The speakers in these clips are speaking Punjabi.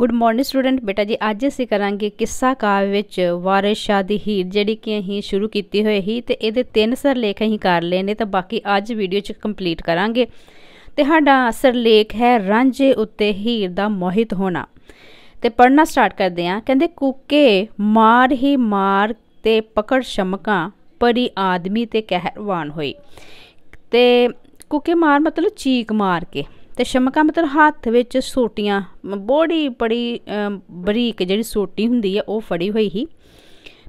ਗੁੱਡ ਮਾਰਨਿੰਗ ਸਟੂਡੈਂਟ ਬੇਟਾ ਜੀ ਅੱਜ ਅਸੀਂ ਕਰਾਂਗੇ ਕਿੱਸਾ ਕਾਵ ਵਿੱਚ ਵਾਰਿਸ ਸ਼ਾਹ ਦੀ ਹੀਰ ਜਿਹੜੀ ਕਿ ਅਸੀਂ ਸ਼ੁਰੂ ਕੀਤੀ ਹੋਈ ਹੀ ਤੇ ਇਹਦੇ ਤਿੰਨ ਸਰਲੇਖ ਅਸੀਂ ਕਰ ਲਏ ਨੇ ਤਾਂ ਬਾਕੀ ਅੱਜ ਵੀਡੀਓ 'ਚ ਕੰਪਲੀਟ ਕਰਾਂਗੇ ਤੇ ਸਾਡਾ ਸਰਲੇਖ ਹੈ ਰਾਂਝੇ ਉੱਤੇ ਹੀਰ ਦਾ ਮੋਹਿਤ ਹੋਣਾ ਤੇ ਪੜਨਾ ਸਟਾਰਟ ਕਰਦੇ ਹਾਂ ਕਹਿੰਦੇ ਕੁੱਕੇ ਮਾਰ ਹੀ ਮਾਰ ਤੇ ਪਕੜ ਸ਼ਮਕਾਂ ਪਰੀ ਆਦਮੀ ਤੇ ਕਹਿਰਵਾਨ ਹੋਈ ਤੇ ਕੁੱਕੇ ਮਾਰ ਮਤਲਬ ਚੀਕ ਮਾਰ ਕੇ ਤੇ ਸ਼ਮਕਾ ਮਤਲਬ ਹੱਥ ਵਿੱਚ ਸੋਟੀਆਂ ਬੋੜੀ ਬੜੀ ਬਰੀਕ ਜਿਹੜੀ ਸੋਟੀ ਹੁੰਦੀ ਹੈ ਉਹ ਫੜੀ ਹੋਈ ਹੀ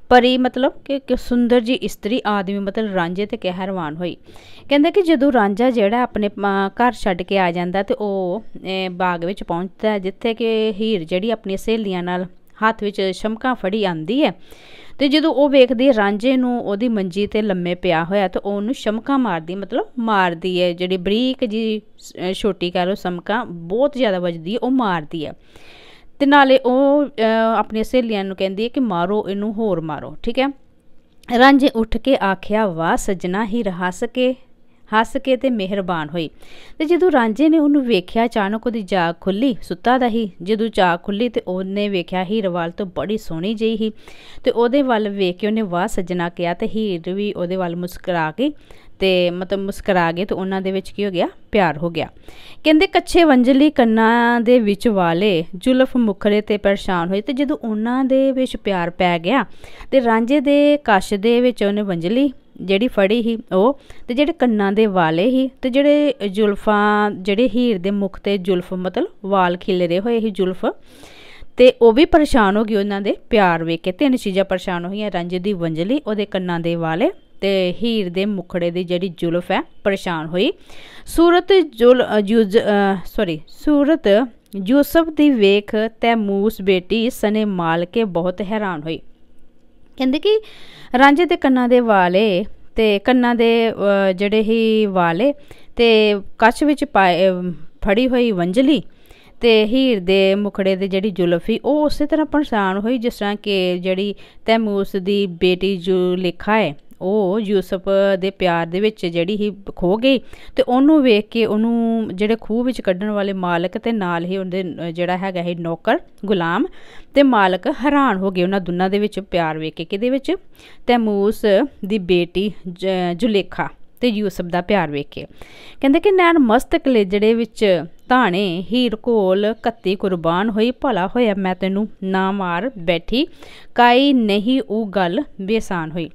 ਪਰੀ ਮਤਲਬ ਕਿ ਸੁੰਦਰ ਜੀ ਇਸਤਰੀ ਆਦਮੀ ਮਤਲਬ ਰਾਂਝੇ ਤੇ ਕਹਿਰਵਾਨ ਹੋਈ ਕਹਿੰਦਾ ਕਿ ਜਦੋਂ ਰਾਂਝਾ ਜਿਹੜਾ ਆਪਣੇ ਘਰ ਛੱਡ ਕੇ ਆ ਜਾਂਦਾ ਤੇ ਉਹ ਬਾਗ ਵਿੱਚ ਪਹੁੰਚਦਾ ਜਿੱਥੇ ਕਿ ਹੀਰ ਜਿਹੜੀ ਆਪਣੀ ਸਹੇਲੀਆਂ ਨਾਲ ਹੱਥ ਵਿੱਚ ਸ਼ਮਕਾ ਫੜੀ ਆਂਦੀ ਹੈ ਤੇ ਜਦੋਂ ਉਹ ਵੇਖਦੀ ਹੈ ਰਾਂਝੇ ਨੂੰ ਉਹਦੀ ਮੰਜੀ ਤੇ ਲੰਮੇ ਪਿਆ ਹੋਇਆ ਤੇ ਉਹਨੂੰ ਸ਼ਮਕਾ ਮਾਰਦੀ ਮਤਲਬ ਮਾਰਦੀ ਹੈ ਜਿਹੜੀ ਬਰੀਕ ਜੀ ਛੋਟੀ ਕਹ ਲੋ ਸ਼ਮਕਾ ਬਹੁਤ ਜ਼ਿਆਦਾ ਵੱਜਦੀ ਹੈ ਉਹ ਮਾਰਦੀ ਹੈ ਤੇ ਨਾਲੇ ਉਹ ਆਪਣੀ ਸਹੇਲੀਆਂ ਨੂੰ ਕਹਿੰਦੀ ਹੈ ਕਿ ਮਾਰੋ ਇਹਨੂੰ ਹੋਰ ਮਾਰੋ ਠੀਕ ਹੈ ਰਾਂਝੇ ਉੱਠ ਕੇ ਆਖਿਆ ਵਾ ਸੱਜਣਾ ਹੀ ਰਹਾ ਸਕੇ ਹੱਸ ਕੇ ਤੇ ਮਿਹਰਬਾਨ ਹੋਈ ਤੇ ਜਦੋਂ ਰਾਂਝੇ ਨੇ ਉਹਨੂੰ ਵੇਖਿਆ ਅਚਾਨਕ ਉਹਦੀ ਜਾਗ ਖੁੱਲੀ ਸੁੱਤਾ ਦਾ ਹੀ ਜਦੋਂ ਜਾਗ ਖੁੱਲੀ ਤੇ ਉਹਨੇ ਵੇਖਿਆ ਹੀਰਵਾਲ ਤੋਂ ਬੜੀ ਸੋਹਣੀ ਜਿਹੀ ਹੀ ਤੇ ਉਹਦੇ ਵੱਲ ਵੇਖ ਕੇ ਉਹਨੇ ਵਾਹ ਸੱਜਣਾ ਕਿਹਾ ਤੇ ਹੀਰ ਵੀ ਉਹਦੇ ਵੱਲ ਮੁਸਕਰਾ ਕੇ ਤੇ ਮਤਲਬ ਮੁਸਕਰਾ ਗਏ ਤੇ ਉਹਨਾਂ ਦੇ ਵਿੱਚ ਕੀ ਹੋ ਗਿਆ ਪਿਆਰ ਹੋ ਗਿਆ ਕਹਿੰਦੇ ਕੱਛੇ ਵੰਜਲੀ ਕੰਨਾਂ ਦੇ ਵਿੱਚ ਵਾਲੇ ਜ਼ੁਲਫ ਮੁਖਰੇ ਤੇ ਪਰੇਸ਼ਾਨ ਹੋਏ ਤੇ ਜਦੋਂ ਉਹਨਾਂ ਦੇ ਵਿੱਚ ਪਿਆਰ ਪੈ ਗਿਆ ਤੇ ਰਾਂਝੇ ਦੇ ਕਸ਼ ਦੇ ਵਿੱਚ ਉਹਨੇ ਵੰਜਲੀ ਜਿਹੜੀ ਫੜੀ ਸੀ ਉਹ ਤੇ ਜਿਹੜੇ ਕੰਨਾਂ ਦੇ ਵਾਲੇ ਸੀ ਤੇ ਜਿਹੜੇ ਜ਼ੁਲਫਾਂ ਜਿਹੜੇ ਹੀਰ ਦੇ ਮੁਖ ਤੇ ਜ਼ੁਲਫ ਮਤਲਬ ਵਾਲ ਖਿਲਰੇ ਹੋਏ ਸੀ ਜ਼ੁਲਫ ਤੇ ਉਹ ਵੀ ਪਰੇਸ਼ਾਨ ਹੋ ਗਈ ਉਹਨਾਂ ਦੇ ਪਿਆਰ ਵੇਖ ਕੇ ਤਿੰਨ ਚੀਜ਼ਾਂ ਪਰੇਸ਼ਾਨ ਹੋਈਆਂ ਰੰਜ ਦੀ ਵੰਜਲੀ ਉਹਦੇ ਕੰਨਾਂ ਦੇ ਵਾਲੇ ਤੇ ਹੀਰ ਦੇ ਮੁਖੜੇ ਦੀ ਜਿਹੜੀ ਜ਼ੁਲਫ ਹੈ ਪਰੇਸ਼ਾਨ ਹੋਈ ਸੂਰਤ ਜੁਲ ਸੌਰੀ ਸੂਰਤ ਯੂਸਫ ਦੀ ਵੇਖ ਤੈਮੂਸ ਬੇਟੀ ਸਨੇ ਮਾਲ ਕੇ ਬਹੁਤ ਹੈਰਾਨ ਹੋਈ ਕਹਿੰਦੇ ਕਿ ਰਾਂਝੇ ਦੇ ਕੰਨਾਂ ਦੇ ਵਾਲੇ ਤੇ ਕੰਨਾਂ ਦੇ ਜਿਹੜੇ ਹੀ ਵਾਲੇ ਤੇ ਕੱਛ ਵਿੱਚ ਪਾਏ ਫੜੀ ਹੋਈ ਵੰਜਲੀ ਤੇ ਹੀਰ ਦੇ ਮੁਖੜੇ ਦੇ ਜਿਹੜੀ ਜੁਲਫੀ ਉਹ ਉਸੇ ਤਰ੍ਹਾਂ ਪਰਸਾਨ ਹੋਈ ਜਿਸ ਤਰ੍ਹਾਂ ਕਿ ਜਿਹੜੀ ਤੈਮੂਸ ਦੀ ਬੇਟੀ ਜੁਲੇਖਾ ਹੈ ਉਹ ਯੂਸਫ ਦੇ ਪਿਆਰ ਦੇ ਵਿੱਚ ਜਿਹੜੀ ਹੀ ਖੋ ਗਈ ਤੇ ਉਹਨੂੰ ਵੇਖ ਕੇ ਉਹਨੂੰ ਜਿਹੜੇ ਖੂਹ ਵਿੱਚ ਕੱਢਣ ਵਾਲੇ ਮਾਲਕ ਤੇ ਨਾਲ ਹੀ ਉਹਦੇ ਜਿਹੜਾ ਹੈਗਾ ਇਹ ਨੌਕਰ ਗੁਲਾਮ ਤੇ ਮਾਲਕ ਹੈਰਾਨ ਹੋ ਗਏ ਉਹਨਾਂ ਦੋਨਾਂ ਦੇ ਵਿੱਚ ਪਿਆਰ ਵੇਖ ਕੇ ਕਿਹਦੇ ਵਿੱਚ ਤੈਮੂਸ ਦੀ ਬੇਟੀ ਜੁਲੇਖਾ ਤੇ ਯੂਸਫ ਦਾ ਪਿਆਰ ਵੇਖ ਕੇ ਕਹਿੰਦੇ ਕਿ ਨੈਣ ਮਸਤ ਕਲੇਜੜੇ ਵਿੱਚ ਧਾਣੇ ਹੀਰ ਕੋਲ ਕੱਤੀ ਕੁਰਬਾਨ ਹੋਈ ਭਲਾ ਹੋਇਆ ਮੈਂ ਤੈਨੂੰ ਨਾ ਮਾਰ ਬੈਠੀ ਕਾਈ ਨਹੀਂ ਉਹ ਗੱਲ ਬੇਸਾਨ ਹੋਈ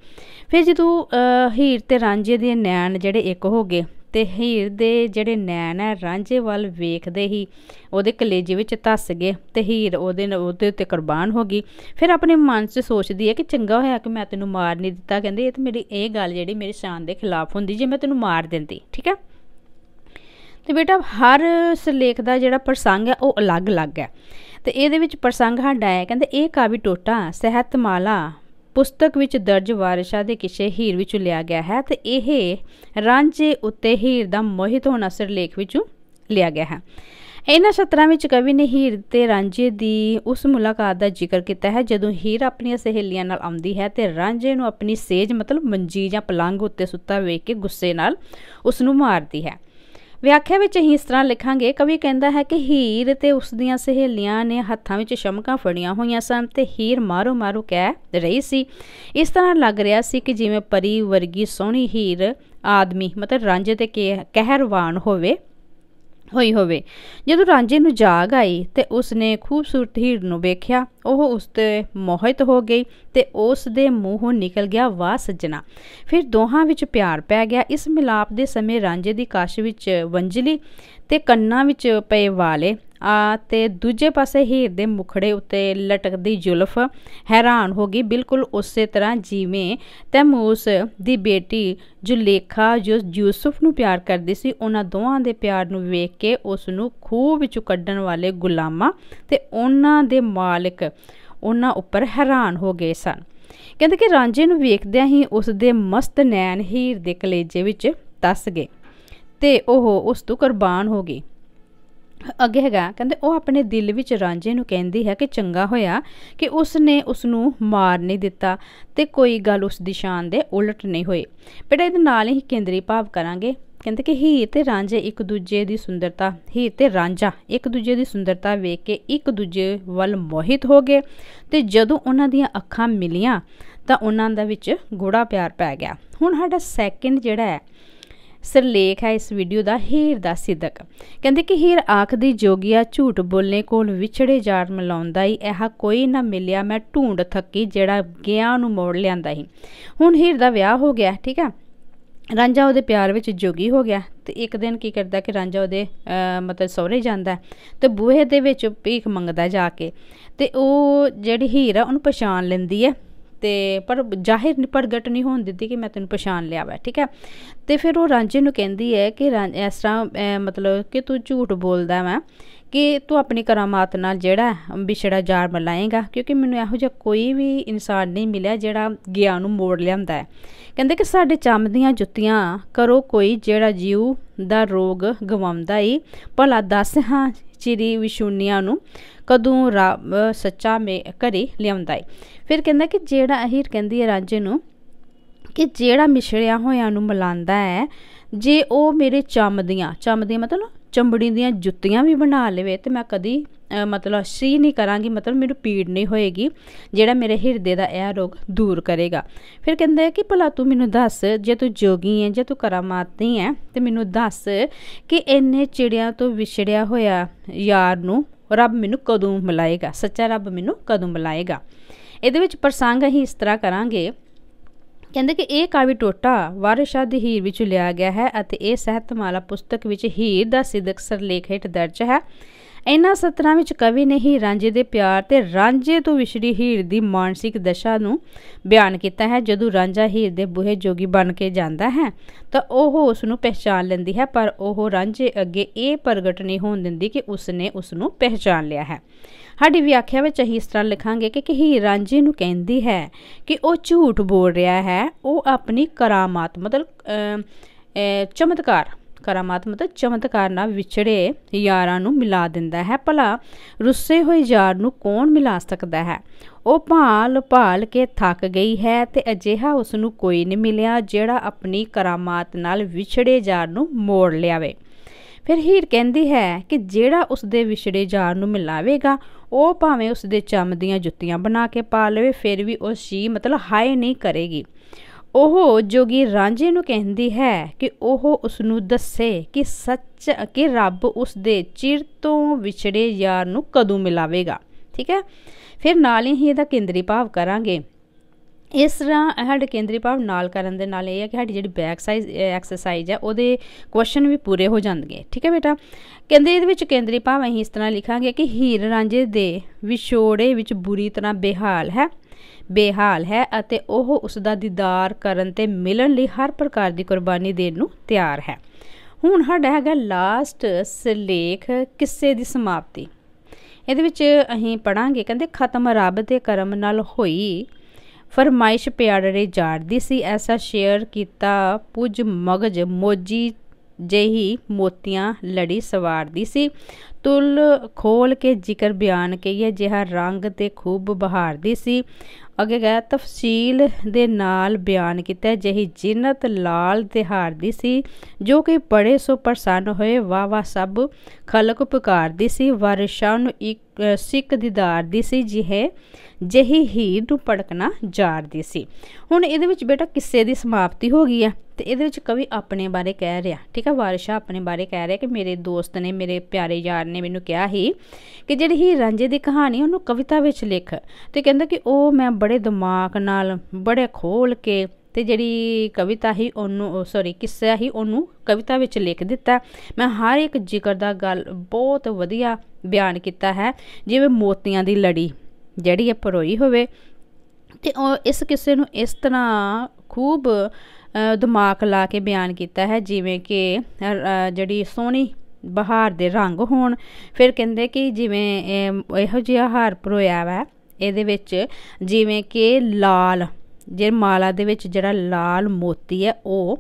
ਫਿਰ ਜਦੋਂ ਹੀਰ ਤੇ ਰਾਂਝੇ ਦੇ ਨੈਣ ਜਿਹੜੇ ਇੱਕ ਹੋ ਗਏ ਤੇ ਹੀਰ ਦੇ ਜਿਹੜੇ ਨੈਣ ਹੈ ਰਾਂਝੇ ਵੱਲ ਵੇਖਦੇ ਹੀ ਉਹਦੇ ਕਲੇਜੇ ਵਿੱਚ ਧੱਸ ਗਏ ਤੇ ਹੀਰ ਉਹਦੇ ਉਹਦੇ ਉੱਤੇ ਕੁਰਬਾਨ ਹੋ ਗਈ ਫਿਰ ਆਪਣੇ ਮਨ 'ਚ ਸੋਚਦੀ ਹੈ ਕਿ ਚੰਗਾ ਹੋਇਆ ਕਿ ਮੈਂ ਤੈਨੂੰ ਮਾਰ ਨਹੀਂ ਦਿੱਤਾ ਕਹਿੰਦੇ ਇਹ ਤੇ ਮੇਰੀ ਇਹ ਗੱਲ ਜਿਹੜੀ ਮੇਰੀ ਸ਼ਾਨ ਦੇ ਖਿਲਾਫ ਹੁੰਦੀ ਜੇ ਮੈਂ ਤੈਨੂੰ ਮਾਰ ਦਿੰਦੀ ਠੀਕ ਹੈ ਤੇ ਬੇਟਾ ਹਰ ਸਲੇਖ ਦਾ ਜਿਹੜਾ ਪ੍ਰਸੰਗ ਹੈ ਉਹ ਅਲੱਗ-ਅਲੱਗ ਹੈ ਤੇ ਇਹਦੇ ਵਿੱਚ ਪ੍ਰਸੰਗ ਸਾਡਾ ਹੈ ਕਹਿੰਦੇ ਇਹ ਕਾਵੀ ਟੋਟਾ ਸਹਿਤ ਮਾਲਾ ਪੁਸਤਕ ਵਿੱਚ ਦਰਜ ਵਾਰਿਸ਼ਾ ਦੇ ਕਿਸੇ ਹੀਰ ਵਿੱਚੋਂ ਲਿਆ ਗਿਆ ਹੈ ਤੇ ਇਹ ਰਾਂਝੇ ਉੱਤੇ ਹੀਰ ਦਾ ਮੋਹਿਤ ਹੋਣਾ ਸਿਰਲੇਖ ਵਿੱਚੋਂ ਲਿਆ ਗਿਆ ਹੈ ਇਹਨਾਂ ਸਤਰਾਂ ਵਿੱਚ ਕਵੀ ਨੇ ਹੀਰ ਤੇ ਰਾਂਝੇ ਦੀ ਉਸ ਮੁਲਾਕਾਤ ਦਾ ਜ਼ਿਕਰ ਕੀਤਾ ਹੈ ਜਦੋਂ ਹੀਰ ਆਪਣੀਆਂ ਸਹੇਲੀਆਂ ਨਾਲ ਆਉਂਦੀ ਹੈ ਤੇ ਰਾਂਝੇ ਨੂੰ ਆਪਣੀ ਸੇਜ ਮਤਲਬ ਮੰਜੀ ਜਾਂ ਪਲੰਗ ਉੱਤੇ ਸੁੱਤਾ ਵੇਖ ਕੇ ਗੁੱਸੇ ਨਾਲ ਉਸ ਨੂੰ ਮਾਰਦੀ ਹੈ ਵਿਆਖਿਆ ਵਿੱਚ ਹੀ ਇਸ ਤਰ੍ਹਾਂ ਲਿਖਾਂਗੇ ਕਵੀ ਕਹਿੰਦਾ ਹੈ ਕਿ ਹੀਰ ਤੇ ਉਸ ਦੀਆਂ ਸਹੇਲੀਆਂ ਨੇ ਹੱਥਾਂ ਵਿੱਚ ਸ਼ਮਕਾਂ ਫੜੀਆਂ ਹੋਈਆਂ ਸਨ ਤੇ ਹੀਰ ਮਾਰੋ ਮਾਰੋ ਕਹਿ ਰਹੀ ਸੀ ਇਸ ਤਰ੍ਹਾਂ ਲੱਗ ਰਿਹਾ ਸੀ ਕਿ ਜਿਵੇਂ ਪਰੀ ਵਰਗੀ ਸੋਹਣੀ ਹੀਰ ਆਦਮੀ ਮਤਲਬ ਰਾਂਝੇ ਤੇ ਕਹਿਰਵਾਨ ਹੋਵੇ ਹੋਈ ਹੋਵੇ ਜਦੋਂ ਰਾਂਝੇ ਨੂੰ ਜਾਗ ਆਈ ਤੇ ਉਸਨੇ ਖੂਬਸੂਰਤ ਹੀਰ ਨੂੰ ਵੇਖਿਆ ਉਹ ਉਸ ਤੇ ਮੋਹਿਤ ਹੋ ਗਈ ਤੇ ਉਸ ਦੇ ਮੂੰਹੋਂ ਨਿਕਲ ਗਿਆ ਵਾਹ ਸੱਜਣਾ ਫਿਰ ਦੋਹਾਂ ਵਿੱਚ ਪਿਆਰ ਪੈ ਗਿਆ ਇਸ ਮਿਲਾਪ ਦੇ ਸਮੇਂ ਰਾਂਝੇ ਦੀ ਕਾਸ਼ ਵਿੱਚ ਵੰਜਲੀ ਤੇ ਕੰਨਾਂ ਵਿੱਚ ਪਏ ਵਾਲੇ ਆ ਤੇ ਦੂਜੇ ਪਾਸੇ ਹੀਰ ਦੇ ਮੁਖੜੇ ਉੱਤੇ ਲਟਕਦੀ ਜ਼ੁਲਫ ਹੈਰਾਨ ਹੋ ਗਈ ਬਿਲਕੁਲ ਉਸੇ ਤਰ੍ਹਾਂ ਜਿਵੇਂ ਤੈਮੂਸ ਦੀ ਬੇਟੀ ਜੁਲੇਖਾ ਜੋ ਯੂਸਫ ਨੂੰ ਪਿਆਰ ਕਰਦੀ ਸੀ ਉਹਨਾਂ ਦੋਹਾਂ ਦੇ ਪਿਆਰ ਨੂੰ ਵੇਖ ਕੇ ਉਸ ਨੂੰ ਖੂਹ ਵਿੱਚੋਂ ਕੱਢਣ ਵਾਲੇ ਗੁਲਾਮਾਂ ਤੇ ਉਹਨਾਂ ਦੇ ਮਾਲਕ ਉਹਨਾਂ ਉੱਪਰ ਹੈਰਾਨ ਹੋ ਗਏ ਸਨ ਕਹਿੰਦੇ ਕਿ ਰਾਂਝੇ ਨੂੰ ਵੇਖਦਿਆਂ ਹੀ ਉਸ ਦੇ ਮਸਤ ਨੈਣ ਹੀਰ ਦੇ ਕਲੇਜੇ ਵਿੱਚ ਤਸ ਗਏ ਤੇ ਉਹ ਉਸ ਤੋਂ ਕੁਰਬਾਨ ਹੋ ਗਈ ਅੱਗੇ ਹੈਗਾ ਕਹਿੰਦੇ ਉਹ ਆਪਣੇ ਦਿਲ ਵਿੱਚ ਰਾਂਝੇ ਨੂੰ ਕਹਿੰਦੀ ਹੈ ਕਿ ਚੰਗਾ ਹੋਇਆ ਕਿ ਉਸ ਨੇ ਉਸ ਨੂੰ ਮਾਰ ਨਹੀਂ ਦਿੱਤਾ ਤੇ ਕੋਈ ਗੱਲ ਉਸ ਦੀ ਸ਼ਾਨ ਦੇ ਉਲਟ ਨਹੀਂ ਹੋਈ ਬੇਟਾ ਇਹਦੇ ਨਾਲ ਹੀ ਕੇਂਦਰੀ ਭਾਵ ਕਰਾਂਗੇ ਕਹਿੰਦੇ ਕਿ ਹੀਰ ਤੇ ਰਾਂਝੇ ਇੱਕ ਦੂਜੇ ਦੀ ਸੁੰਦਰਤਾ ਹੀਰ ਤੇ ਰਾਂਝਾ ਇੱਕ ਦੂਜੇ ਦੀ ਸੁੰਦਰਤਾ ਵੇਖ ਕੇ ਇੱਕ ਦੂਜੇ ਵੱਲ ਮੋਹਿਤ ਹੋ ਗਏ ਤੇ ਜਦੋਂ ਉਹਨਾਂ ਦੀਆਂ ਅੱਖਾਂ ਮਿਲੀਆਂ ਤਾਂ ਉਹਨਾਂ ਦਾ ਵਿੱਚ ਗੂੜਾ ਪਿਆਰ ਪੈ ਗਿਆ ਹੁਣ ਸਾਡਾ ਸੈਕਿੰਡ ਜਿਹੜਾ ਹੈ ਸਿਰਲੇਖ ਹੈ ਇਸ ਵੀਡੀਓ ਦਾ ਹੀਰ ਦਾ ਸਿੱਧਕ ਕਹਿੰਦੇ ਕਿ ਹੀਰ ਆਖਦੀ ਜੋਗਿਆ ਝੂਠ ਬੋਲਨੇ ਕੋਲ ਵਿਛੜੇ ਜਾਣ ਮਿਲਾਉਂਦਾ ਹੀ ਇਹ ਕੋਈ ਨਾ ਮਿਲਿਆ ਮੈਂ ਢੂੰਡ ਥੱਕੀ ਜਿਹੜਾ ਗਿਆ ਨੂੰ ਮੋੜ ਲਿਆਂਦਾ ਹੀ ਹੁਣ ਹੀਰ ਦਾ ਵਿਆਹ ਹੋ ਗਿਆ ਠੀਕ ਹੈ ਰਾਂਝਾ ਉਹਦੇ ਪਿਆਰ ਵਿੱਚ ਜੋਗੀ ਹੋ ਗਿਆ ਤੇ ਇੱਕ ਦਿਨ ਕੀ ਕਰਦਾ ਕਿ ਰਾਂਝਾ ਉਹਦੇ ਮਤਲਬ ਸਹੁਰੇ ਜਾਂਦਾ ਤੇ ਬੂਹੇ ਦੇ ਵਿੱਚ ਭੀਖ ਮੰਗਦਾ ਜਾ ਕੇ ਤੇ ਉਹ ਜਿਹੜੀ ਹੀਰ ਆ ਉਹਨੂੰ ਪਛਾਣ ਲੈਂਦੀ ਹੈ ਤੇ ਪਰ ਜ਼ਾਹਿਰ ਪ੍ਰਗਟ ਨਹੀਂ ਹੋਣ ਦਿੱਤੀ ਕਿ ਮੈਂ ਤੈਨੂੰ ਪਛਾਣ ਲਿਆ ਵਾ ਠੀਕ ਹੈ ਤੇ ਫਿਰ ਉਹ ਰਾਂਝੇ ਨੂੰ ਕਹਿੰਦੀ ਹੈ ਕਿ ਇਸ ਤਰ੍ਹਾਂ ਮਤਲਬ ਕਿ ਤੂੰ ਝੂਠ ਬੋਲਦਾ ਵਾ ਕਿ ਤੂੰ ਆਪਣੀ ਕਰਾਮਾਤ ਨਾਲ ਜਿਹੜਾ ਵਿਛੜਾ ਜਾਰ ਮਲਾਏਗਾ ਕਿਉਂਕਿ ਮੈਨੂੰ ਇਹੋ ਜਿਹਾ ਕੋਈ ਵੀ ਇਨਸਾਨ ਨਹੀਂ ਮਿਲਿਆ ਜਿਹੜਾ ਗਿਆ ਨੂੰ ਮੋੜ ਲਿਆਂਦਾ ਹੈ ਕਹਿੰਦੇ ਕਿ ਸਾਡੇ ਚੰਮ ਦੀਆਂ ਜੁੱਤੀਆਂ ਕਰੋ ਕੋਈ ਜਿਹੜਾ ਜੀਉ ਦਾ ਰੋਗ ਗਵਾਉਂਦਾ ਈ ਭਲਾ ਦੱਸ ਹਾਂ ਚਿਰੀ ਵਿਸ਼ੂਨੀਆਂ ਨੂੰ ਕਦੋਂ ਸੱਚਾ ਮੇ ਕਰੇ ਲਿਆਉਂਦਾ ਹੈ ਫਿਰ ਕਹਿੰਦਾ ਕਿ ਜਿਹੜਾ ਅਹੀਰ ਕਹਿੰਦੀ ਹੈ ਰਾਜੇ ਨੂੰ ਕਿ ਜਿਹੜਾ ਮਿਸ਼ਰਿਆ ਹੋਇਆਂ ਨੂੰ ਮਲਾਂਦਾ ਹੈ ਜੇ ਉਹ ਮੇਰੇ ਚੰਮ ਦੀਆਂ ਚੰਮ ਦੀਆਂ ਮਤਲਬ ਚੰਬੜੀ ਦੀਆਂ ਜੁੱਤੀਆਂ ਵੀ ਬਣਾ ਲਵੇ ਤੇ ਮੈਂ ਕਦੀ ਮਤਲਬ ਸੀ ਨਹੀਂ ਕਰਾਂਗੀ ਮਤਲਬ ਮੈਨੂੰ ਪੀੜ ਨਹੀਂ ਹੋਏਗੀ ਜਿਹੜਾ ਮੇਰੇ ਹਿਰਦੇ ਦਾ ਇਹ ਰੋਗ ਦੂਰ ਕਰੇਗਾ ਫਿਰ ਕਹਿੰਦਾ ਹੈ ਕਿ ਭਲਾ ਤੂੰ ਮੈਨੂੰ ਦੱਸ ਜੇ ਤੂੰ ਜੋਗੀ ਹੈ ਜੇ ਤੂੰ ਕਰਾਮਾਤੀ ਹੈ ਤੇ ਮੈਨੂੰ ਦੱਸ ਕਿ ਇੰਨੇ ਚਿੜਿਆਂ ਤੋਂ ਵਿਛੜਿਆ ਹੋਇਆ ਯਾਰ ਨੂੰ ਰੱਬ ਮੈਨੂੰ ਕਦੋਂ ਮਿਲਾਏਗਾ ਸੱਚਾ ਰੱਬ ਮੈਨੂੰ ਕਦੋਂ ਮਿਲਾਏਗਾ ਇਹਦੇ ਵਿੱਚ ਪ੍ਰਸੰਗ ਅਸੀਂ ਇਸ ਤਰ੍ਹਾਂ ਕਰਾਂਗੇ ਕਹਿੰਦੇ ਕਿ ਇਹ ਕਾਵਿ ਟੋਟਾ ਵਾਰਿਸ਼ਾ ਦੀ ਹੀਰ ਵਿੱਚ ਲਿਆ ਗਿਆ ਹੈ ਅਤੇ ਇਹ ਸਹਿਤਮਾਲਾ ਪੁਸਤਕ ਵਿੱਚ ਹੀਰ ਦਾ ਸਿਦਕ ਸਰਲੇਖ ਹੇਠ ਦਰਜ ਹੈ ਇਹਨਾਂ ਸਤਰਾਂ ਵਿੱਚ ਕਵੀ ਨੇ ਹੀ ਰਾਂਝੇ ਦੇ ਪਿਆਰ ਤੇ ਰਾਂਝੇ ਤੋਂ ਵਿਛੜੀ ਹੀਰ ਦੀ ਮਾਨਸਿਕ ਦਸ਼ਾ ਨੂੰ ਬਿਆਨ ਕੀਤਾ ਹੈ ਜਦੋਂ ਰਾਂਝਾ ਹੀਰ ਦੇ ਬੁਹੇ ਜੋਗੀ ਬਣ ਕੇ ਜਾਂਦਾ ਹੈ ਤਾਂ ਉਹ ਉਸ ਨੂੰ ਪਹਿਚਾਨ ਲੈਂਦੀ ਹੈ ਪਰ ਉਹ ਰਾਂਝੇ ਅੱਗੇ ਇਹ ਪ੍ਰਗਟ ਨਹੀਂ ਹੋਣ ਦਿੰਦੀ ਕਿ ਉਸ ਨੇ ਉਸ ਨੂੰ ਪਹਿਚਾਨ ਲਿਆ ਹੈ ਸਾਡੀ ਵਿਆਖਿਆ ਵਿੱਚ ਅਸੀਂ ਇਸ ਤਰ੍ਹਾਂ ਲਿਖਾਂਗੇ ਕਿ ਕਿਹੀ ਰਾਂਝੇ ਨੂੰ ਕਹਿੰਦੀ ਹੈ ਕਿ ਉਹ ਝੂਠ ਬੋਲ ਰਿਹਾ ਹੈ ਉਹ ਆਪਣੀ ਕਰਾਮਾਤ ਮਤਲਬ ਚਮਤਕਾਰ ਕਰਾਮਾਤ ਮਤਲਬ ਚਮਤਕਾਰ ਨਾਲ ਵਿਛੜੇ ਯਾਰਾਂ ਨੂੰ ਮਿਲਾ ਦਿੰਦਾ ਹੈ ਭਲਾ ਰੁੱਸੇ ਹੋਏ ਯਾਰ ਨੂੰ ਕੌਣ ਮਿਲਾ ਸਕਦਾ ਹੈ ਉਹ ਭਾਲ ਭਾਲ ਕੇ ਥੱਕ ਗਈ ਹੈ ਤੇ ਅਜਿਹਾ ਉਸ ਨੂੰ ਕੋਈ ਨਹੀਂ ਮਿਲਿਆ ਜਿਹੜਾ ਆਪਣੀ ਕਰਾਮਾਤ ਨਾਲ ਵਿਛੜੇ ਯਾਰ ਨੂੰ ਮੋੜ ਲਿਆਵੇ ਫਿਰ ਹੀਰ ਕਹਿੰਦੀ ਹੈ ਕਿ ਜਿਹੜਾ ਉਸ ਦੇ ਵਿਛੜੇ ਯਾਰ ਨੂੰ ਮਿਲਾਵੇਗਾ ਉਹ ਭਾਵੇਂ ਉਸ ਦੇ ਚੰਮ ਦੀਆਂ ਜੁੱਤੀਆਂ ਬਣਾ ਕੇ ਪਾ ਲਵੇ ਫਿਰ ਵੀ ਉਹ ਸ਼ੀ ਮਤਲਬ ਹਾਏ ਨਹੀਂ ਕਰੇਗੀ ਉਹ ਜੋਗੀ ਰਾਂਝੇ ਨੂੰ ਕਹਿੰਦੀ ਹੈ ਕਿ ਉਹ ਉਸ ਨੂੰ ਦੱਸੇ ਕਿ ਸੱਚ ਕਿ ਰੱਬ ਉਸ ਦੇ ਚਿਰ ਤੋਂ ਵਿਛੜੇ ਯਾਰ ਨੂੰ ਕਦੋਂ ਮਿਲਾਵੇਗਾ ਠੀਕ ਹੈ ਫਿਰ ਨਾਲ ਹੀ ਇਹਦਾ ਕੇਂਦਰੀ ਭਾਵ ਕਰਾਂਗੇ ਇਸ ਤਰ੍ਹਾਂ ਸਾਡੇ ਕੇਂਦਰੀ ਭਾਵ ਨਾਲ ਕਰਨ ਦੇ ਨਾਲ ਇਹ ਹੈ ਕਿ ਸਾਡੀ ਜਿਹੜੀ ਬੈਕ ਸਾਈਜ਼ ਐਕਸਰਸਾਈਜ਼ ਹੈ ਉਹਦੇ ਕੁਐਸਚਨ ਵੀ ਪੂਰੇ ਹੋ ਜਾਣਗੇ ਠੀਕ ਹੈ ਬੇਟਾ ਕਹਿੰਦੇ ਇਹਦੇ ਵਿੱਚ ਕੇਂਦਰੀ ਭਾਵ ਅਸੀਂ ਇਸ ਤਰ੍ਹਾਂ ਲਿਖਾਂਗੇ ਕਿ ਹੀਰ ਰਾਂਝੇ ਦੇ ਵਿਛੋੜੇ ਵਿੱਚ ਬੁਰੀ ਤਰ੍ਹਾਂ ਬੇਹਾਲ ਹੈ ਬੇਹਾਲ ਹੈ ਅਤੇ ਉਹ ਉਸ ਦਾ ਦੀਦਾਰ ਕਰਨ ਤੇ ਮਿਲਣ ਲਈ ਹਰ ਪ੍ਰਕਾਰ ਦੀ ਕੁਰਬਾਨੀ ਦੇਣ ਨੂੰ ਤਿਆਰ ਹੈ ਹੁਣ ਸਾਡਾ ਹੈਗਾ ਲਾਸਟ ਸਲੇਖ ਕਿੱਸੇ ਦੀ ਸਮਾਪਤੀ ਇਹਦੇ ਵਿੱਚ ਅਸੀਂ ਪੜਾਂਗੇ ਕਹਿੰਦੇ ਖਤਮ ਰੱਬ ਦੇ ਕਰਮ ਨਾਲ ਹੋਈ ਫਰਮਾਇਸ਼ ਪਿਆਰੇ ਜਾੜਦੀ ਸੀ ਐਸਾ ਸ਼ੇਅਰ ਕੀਤਾ ਪੁੱਜ ਮਗਜ ਮੋਜੀ ਜਹੀ ਮੋਤੀਆਂ ਲੜੀ ਸਵਾਰਦੀ ਸੀ ਤੁਲ ਖੋਲ ਕੇ ਜ਼ਿਕਰ ਬਿਆਨ ਕਈਏ ਜਿਹਾ ਰੰਗ ਤੇ ਖੂਬ ਬਹਾਰਦੀ ਸੀ ਅੱਗੇ ਗਿਆ ਤਫਸੀਲ ਦੇ ਨਾਲ ਬਿਆਨ ਕੀਤਾ ਜਹੀ ਜਿੰਨਤ ਲਾਲ ਤੇ ਹਾਰਦੀ ਸੀ ਜੋ ਕਿ ਬੜੇ ਸੋ ਪ੍ਰਸੰਨ ਹੋਏ ਵਾ ਵਾ ਸਭ ਖਲਕ ਪੁਕਾਰਦੀ ਸੀ ਵਰਸ਼ਾ ਨੂੰ ਇੱਕ ਸਿੱਖ ਦੀ ਸੀ ਜਿਹੇ ਜਿਹੀ ਹੀਰ ਨੂੰ ਪੜਕਣਾ ਜਾਰਦੀ ਸੀ ਹੁਣ ਇਹਦੇ ਵਿੱਚ ਬੇਟਾ ਕਿੱਸੇ ਦੀ ਸਮਾਪਤੀ ਹੋ ਗਈ ਹੈ ਤੇ ਇਹਦੇ ਵਿੱਚ ਕਵੀ ਆਪਣੇ ਬਾਰੇ ਕਹਿ ਰਿਹਾ ਠੀਕ ਹੈ ਵਾਰਿਸ਼ਾ ਆਪਣੇ ਬਾਰੇ ਕਹਿ ਰਿਹਾ ਕਿ ਮੇਰੇ ਦੋਸਤ ਨੇ ਮੇਰੇ ਪਿਆਰੇ ਯਾਰ ਨੇ ਮੈਨੂੰ ਕਿਹਾ ਸੀ ਕਿ ਜਿਹੜੀ ਹੀ ਰਾਂਝੇ ਦੀ ਕਹਾਣੀ ਉਹਨੂੰ ਕਵਿਤਾ ਵਿੱਚ ਲਿਖ ਤੇ ਕਹਿੰਦਾ ਕਿ ਉਹ ਮੈਂ ਬੜੇ ਦਿਮਾਗ ਨਾਲ ਬੜੇ ਖੋਲ ਕੇ ਤੇ ਜਿਹੜੀ ਕਵਿਤਾ ਹੀ ਉਹਨੂੰ ਸੌਰੀ ਕਿੱਸਾ ਹੀ ਉਹਨੂੰ ਕਵਿਤਾ ਵਿੱਚ ਲਿਖ ਦਿੱਤਾ ਮੈਂ ਹਰ ਇੱਕ ਜ਼ਿਕਰ ਦਾ ਗੱਲ ਬਹੁਤ ਵਧੀਆ ਬਿਆਨ ਕੀਤਾ ਹੈ ਜਿਵੇਂ ਮੋਤੀਆਂ ਦੀ ਲੜੀ ਜਿਹੜੀ ਇਹ ਪਰੋਈ ਹੋਵੇ ਤੇ ਇਸ ਕਿਸੇ ਨੂੰ ਇਸ ਤਰ੍ਹਾਂ ਖੂਬ ਦਿਮਾਗ ਲਾ ਕੇ ਬਿਆਨ ਕੀਤਾ ਹੈ ਜਿਵੇਂ ਕਿ ਜਿਹੜੀ ਸੋਹਣੀ ਬਹਾਰ ਦੇ ਰੰਗ ਹੋਣ ਫਿਰ ਕਹਿੰਦੇ ਕਿ ਜਿਵੇਂ ਇਹੋ ਜਿਹਾ ਹਾਰ ਪਰੋਇਆ ਵਾ ਇਹਦੇ ਵਿੱਚ ਜਿਵੇਂ ਕਿ ਲਾਲ ਜੇ ਮਾਲਾ ਦੇ ਵਿੱਚ ਜਿਹੜਾ ਲਾਲ ਮੋਤੀ ਹੈ ਉਹ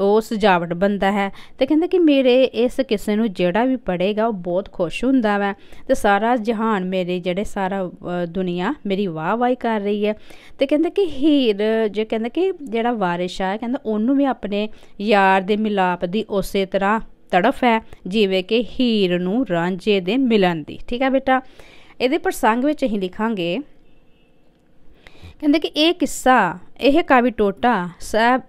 ਉਹ ਸਜਾਵਟ ਬੰਦਾ ਹੈ ਤੇ ਕਹਿੰਦਾ ਕਿ ਮੇਰੇ ਇਸ ਕਿਸੇ ਨੂੰ ਜਿਹੜਾ ਵੀ ਪੜੇਗਾ ਉਹ ਬਹੁਤ ਖੁਸ਼ ਹੁੰਦਾ ਵਾ ਤੇ ਸਾਰਾ ਜਹਾਨ ਮੇਰੇ ਜਿਹੜੇ ਸਾਰਾ ਦੁਨੀਆ ਮੇਰੀ ਵਾਹ ਵਾਹ ਕਰ ਰਹੀ ਹੈ ਤੇ ਕਹਿੰਦਾ ਕਿ ਹੀਰ ਜੇ ਕਹਿੰਦਾ ਕਿ ਜਿਹੜਾ ਵਾਰਿਸ਼ ਆ ਕਹਿੰਦਾ ਉਹਨੂੰ ਵੀ ਆਪਣੇ ਯਾਰ ਦੇ ਮਿਲਾਪ ਦੀ ਉਸੇ ਤਰ੍ਹਾਂ ਤੜਫ ਹੈ ਜਿਵੇਂ ਕਿ ਹੀਰ ਨੂੰ ਰਾਂਝੇ ਦੇ ਮਿਲਣ ਦੀ ਠੀਕ ਹੈ ਬੇਟਾ ਇਹਦੇ ਪ੍ਰਸੰਗ ਵਿੱਚ ਅਸੀਂ ਲਿਖਾਂਗੇ ਕਹਿੰਦੇ ਕਿ ਇਹ ਕਿੱਸਾ ਇਹ ਕਾਵੀ ਟੋਟਾ ਸਾਹਿਬ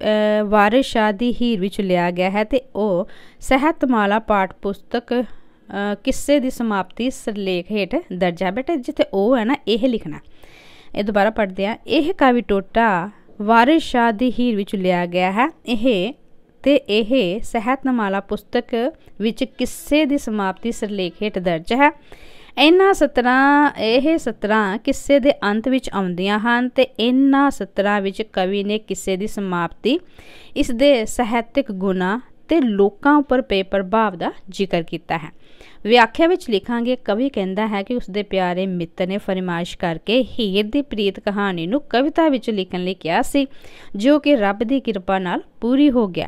ਵਾਰਿਸ ਸ਼ਾਹ ਦੀ ਹੀਰ ਵਿੱਚ ਲਿਆ ਗਿਆ ਹੈ ਤੇ ਉਹ ਸਹਿਤਮਾਲਾ ਪਾਠ ਪੁਸਤਕ ਕਿੱਸੇ ਦੀ ਸਮਾਪਤੀ ਸਿਰਲੇਖ ਹੇਠ ਦਰਜਾ ਹੈ ਜਿੱਥੇ ਉਹ ਹੈ ਨਾ ਇਹ ਲਿਖਣਾ ਇਹ ਦੁਬਾਰਾ ਪੜ੍ਹਦੇ ਆ ਇਹ ਕਾਵੀ ਟੋਟਾ ਵਾਰਿਸ ਸ਼ਾਹ ਦੀ ਹੀਰ ਵਿੱਚ ਲਿਆ ਗਿਆ ਹੈ ਇਹ ਤੇ ਇਹ ਸਹਿਤਮਾਲਾ ਪੁਸਤਕ ਵਿੱਚ ਕਿੱਸੇ ਦੀ ਸਮਾਪਤੀ ਸਿਰਲੇਖ ਹੇਠ ਦਰਜ ਹੈ ਇਹਨਾਂ ਸਤਰਾਂ ਇਹ ਸਤਰਾਂ ਕਿੱਸੇ ਦੇ ਅੰਤ ਵਿੱਚ ਆਉਂਦੀਆਂ ਹਨ ਤੇ ਇਹਨਾਂ ਸਤਰਾਂ ਵਿੱਚ ਕਵੀ ਨੇ ਕਿਸੇ ਦੀ ਸਮਾਪਤੀ ਇਸ ਦੇ ਸਾਹਿਤਿਕ ਗੁਣਾ ਤੇ ਲੋਕਾਂ ਉੱਪਰ ਪੇ ਪ੍ਰਭਾਵ ਦਾ ਜ਼ਿਕਰ ਕੀਤਾ ਹੈ ਵਿਆਖਿਆ ਵਿੱਚ ਲਿਖਾਂਗੇ ਕਵੀ ਕਹਿੰਦਾ ਹੈ ਕਿ ਉਸ ਦੇ ਪਿਆਰੇ ਮਿੱਤਰ ਨੇ ਫਰਮਾਇਸ਼ ਕਰਕੇ ਹੀਰ ਦੀ ਪ੍ਰੀਤ ਕਹਾਣੀ ਨੂੰ ਕਵਿਤਾ ਵਿੱਚ ਲਿਖਣ ਲਈ ਕਿਹਾ ਸੀ ਜੋ ਕਿ ਰੱਬ ਦੀ ਕਿਰਪਾ ਨਾਲ ਪੂਰੀ ਹੋ ਗਿਆ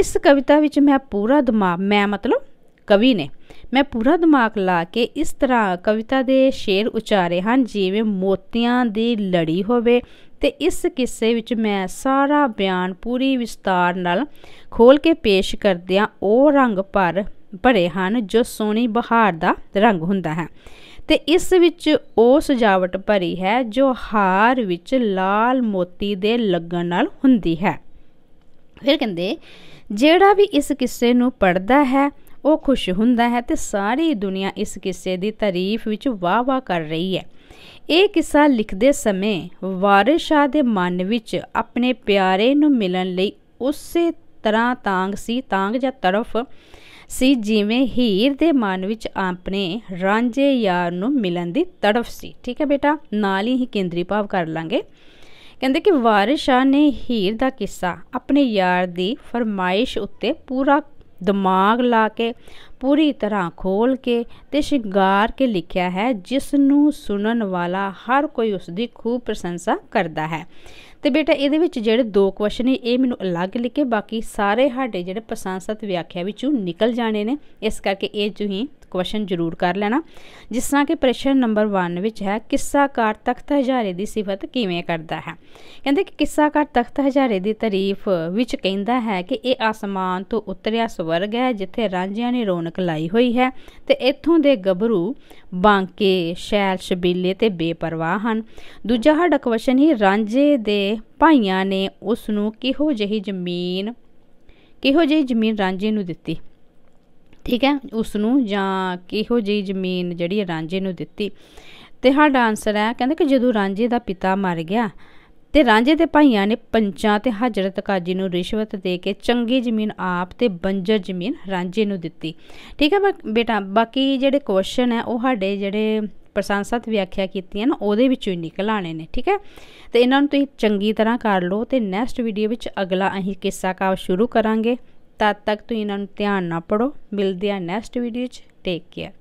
ਇਸ ਕਵਿਤਾ ਵਿੱਚ ਮੈਂ ਪੂਰਾ ਦਿਮਾਗ ਮੈਂ ਮਤਲਬ ਕਵੀ ਨੇ ਮੈਂ ਪੂਰਾ ਦਿਮਾਗ ਲਾ ਕੇ ਇਸ ਤਰ੍ਹਾਂ ਕਵਿਤਾ ਦੇ ਸ਼ੇਰ ਉਚਾਰੇ ਹਨ ਜਿਵੇਂ ਮੋਤੀਆਂ ਦੀ ਲੜੀ ਹੋਵੇ ਤੇ ਇਸ ਕਿੱਸੇ ਵਿੱਚ ਮੈਂ ਸਾਰਾ ਬਿਆਨ ਪੂਰੀ ਵਿਸਤਾਰ ਨਾਲ ਖੋਲ ਕੇ ਪੇਸ਼ ਕਰਦਿਆਂ ਉਹ ਰੰਗ ਭਰ ਭਰੇ ਹਨ ਜੋ ਸੋਹਣੀ ਬਹਾਰ ਦਾ ਰੰਗ ਹੁੰਦਾ ਹੈ ਤੇ ਇਸ ਵਿੱਚ ਉਹ ਸਜਾਵਟ ਭਰੀ ਹੈ ਜੋ ਹਾਰ ਵਿੱਚ ਲਾਲ ਮੋਤੀ ਦੇ ਲੱਗਣ ਨਾਲ ਹੁੰਦੀ ਹੈ ਫਿਰ ਕਹਿੰਦੇ ਜਿਹੜਾ ਵੀ ਇਸ ਕਿੱਸੇ ਨੂੰ ਪੜਦਾ ਹੈ ਉਹ ਖੁਸ਼ ਹੁੰਦਾ ਹੈ ਤੇ ਸਾਰੀ ਦੁਨੀਆ ਇਸ ਕਿੱਸੇ ਦੀ ਤਾਰੀਫ ਵਿੱਚ ਵਾਹ-ਵਾਹ ਕਰ ਰਹੀ ਹੈ ਇਹ ਕਿੱਸਾ ਲਿਖਦੇ ਸਮੇਂ ਵਾਰਿਸ ਸ਼ਾਹ ਦੇ ਮਨ ਵਿੱਚ ਆਪਣੇ ਪਿਆਰੇ ਨੂੰ ਮਿਲਣ ਲਈ ਉਸੇ ਤਰ੍ਹਾਂ ਤਾਂਗ ਸੀ ਤਾਂਗ ਜਾਂ ਤਰਫ ਸੀ ਜਿਵੇਂ ਹੀਰ ਦੇ ਮਨ ਵਿੱਚ ਆਪਣੇ ਰਾਂਝੇ ਯਾਰ ਨੂੰ ਮਿਲਣ ਦੀ ਤੜਫ ਸੀ ਠੀਕ ਹੈ ਬੇਟਾ ਨਾਲ ਹੀ ਕੇਂਦਰੀ ਭਾਵ ਕਰ ਲਾਂਗੇ ਕਹਿੰਦੇ ਕਿ ਵਾਰਿਸ ਸ਼ਾਹ ਨੇ ਹੀਰ ਦਾ ਕਿੱਸਾ ਆਪਣੇ ਯਾਰ ਦੀ ਫਰਮਾਇਸ਼ ਉੱਤੇ ਪੂਰਾ ਦਿਮਾਗ ਲਾ ਕੇ ਪੂਰੀ ਤਰ੍ਹਾਂ ਖੋਲ ਕੇ ਤੇ ਸ਼ਿੰਗਾਰ ਕੇ ਲਿਖਿਆ ਹੈ ਜਿਸ ਨੂੰ ਸੁਣਨ ਵਾਲਾ ਹਰ ਕੋਈ ਉਸ ਦੀ ਖੂਬ ਪ੍ਰਸ਼ੰਸਾ ਕਰਦਾ ਹੈ ਤੇ ਬੇਟਾ ਇਹਦੇ ਵਿੱਚ ਜਿਹੜੇ ਦੋ ਕੁਐਸਚਨ ਨੇ ਇਹ ਮੈਨੂੰ ਅਲੱਗ ਲਿਖੇ ਬਾਕੀ ਸਾਰੇ ਸਾਡੇ ਜਿਹੜੇ ਪ੍ਰਸ਼ੰਸਤ ਵਿਆਖਿਆ ਵਿੱਚੋਂ ਨਿਕਲ ਜਾਣੇ ਨੇ ਇਸ ਕਰਕੇ ਇਹ ਜੁਹੀ ਕੁਐਸਚਨ ਜ਼ਰੂਰ ਕਰ ਲੈਣਾ ਜਿਸ ਤਰ੍ਹਾਂ ਕਿ ਪ੍ਰਸ਼ਨ ਨੰਬਰ 1 ਵਿੱਚ ਹੈ ਕਿੱਸਾਕਾਰ ਤਖਤ ਹਜ਼ਾਰੇ ਦੀ ਸਿਫਤ ਕਿਵੇਂ ਕਰਦਾ ਹੈ ਕਹਿੰਦੇ ਕਿ ਕਿੱਸਾਕਾਰ ਤਖਤ ਹਜ਼ਾਰੇ ਦੀ ਤਾਰੀਫ ਵਿੱਚ ਕਹਿੰਦਾ ਹੈ ਕਿ ਇਹ ਆਸਮਾਨ ਤੋਂ ਉਤਰਿਆ ਸਵਰਗ ਹੈ ਜਿੱਥੇ ਰਾਂਝਿਆਂ ਨੇ ਰੌਣਕ ਲਾਈ ਹੋਈ ਹੈ ਤੇ ਇੱਥੋਂ ਦੇ ਗੱਭਰੂ ਬਾਂਕੇ ਸ਼ੈਲ ਸ਼ਬੀਲੇ ਤੇ ਬੇਪਰਵਾਹ ਹਨ ਦੂਜਾ ਸਾਡਾ ਕੁਐਸਚਨ ਹੀ ਰਾਂਝੇ ਦੇ ਭਾਈਆਂ ਨੇ ਉਸ ਨੂੰ ਕਿਹੋ ਜਿਹੀ ਜ਼ਮੀਨ ਕਿਹੋ ਜਿਹੀ ਜ਼ਮੀਨ ਰਾਂਝੇ ਨੂੰ ਦਿੱਤੀ ਠੀਕ ਹੈ ਉਸ ਨੂੰ ਜਾਂ ਕਿਹੋ ਜਿਹੀ ਜ਼ਮੀਨ ਜਿਹੜੀ ਰਾਂਝੇ ਨੂੰ ਦਿੱਤੀ ਤੇ ਸਾਡਾ ਆਨਸਰ ਹੈ ਕਹਿੰਦੇ ਕਿ ਜਦੋਂ ਰਾਂਝੇ ਦਾ ਪਿਤਾ ਮਰ ਗਿਆ ਤੇ ਰਾਂਝੇ ਦੇ ਭਾਈਆਂ ਨੇ ਪੰਚਾਂ ਤੇ ਹਜਰਤ ਕਾਜੀ ਨੂੰ ਰਿਸ਼ਵਤ ਦੇ ਕੇ ਚੰਗੀ ਜ਼ਮੀਨ ਆਪ ਤੇ ਬੰਜਰ ਜ਼ਮੀਨ ਰਾਂਝੇ ਨੂੰ ਦਿੱਤੀ ਠੀਕ ਹੈ ਬੇਟਾ ਬਾਕੀ ਜਿਹੜੇ ਕੁਐਸਚਨ ਹੈ ਉਹ ਸਾਡੇ ਜਿਹੜੇ ਪ੍ਰਸ਼ੰਸਾਤ ਵਿਆਖਿਆ ਕੀਤੀਆਂ ਨੇ ਨਾ ਉਹਦੇ ਵਿੱਚੋਂ ਹੀ ਨਿਕਲ ਆਣੇ ਨੇ ਠੀਕ ਹੈ ਤੇ ਇਹਨਾਂ ਨੂੰ ਤੁਸੀਂ ਚੰਗੀ ਤਰ੍ਹਾਂ ਕਰ ਲਓ ਤੇ ਨੈਕਸਟ ਵੀਡੀਓ ਵਿੱਚ ਅਗਲਾ ਅਸੀਂ ਕਿੱਸਾ ਕਾਵ ਸ਼ੁਰੂ ਕਰਾਂਗੇ ਤਦ ਤੱਕ ਤੁਸੀਂ ਇਹਨਾਂ ਨੂੰ ਧਿਆਨ ਨਾਲ ਪੜੋ ਮਿਲਦੇ ਆ ਨੈਕਸਟ ਵੀਡੀਓ 'ਚ ਟੇਕ ਕੇਅਰ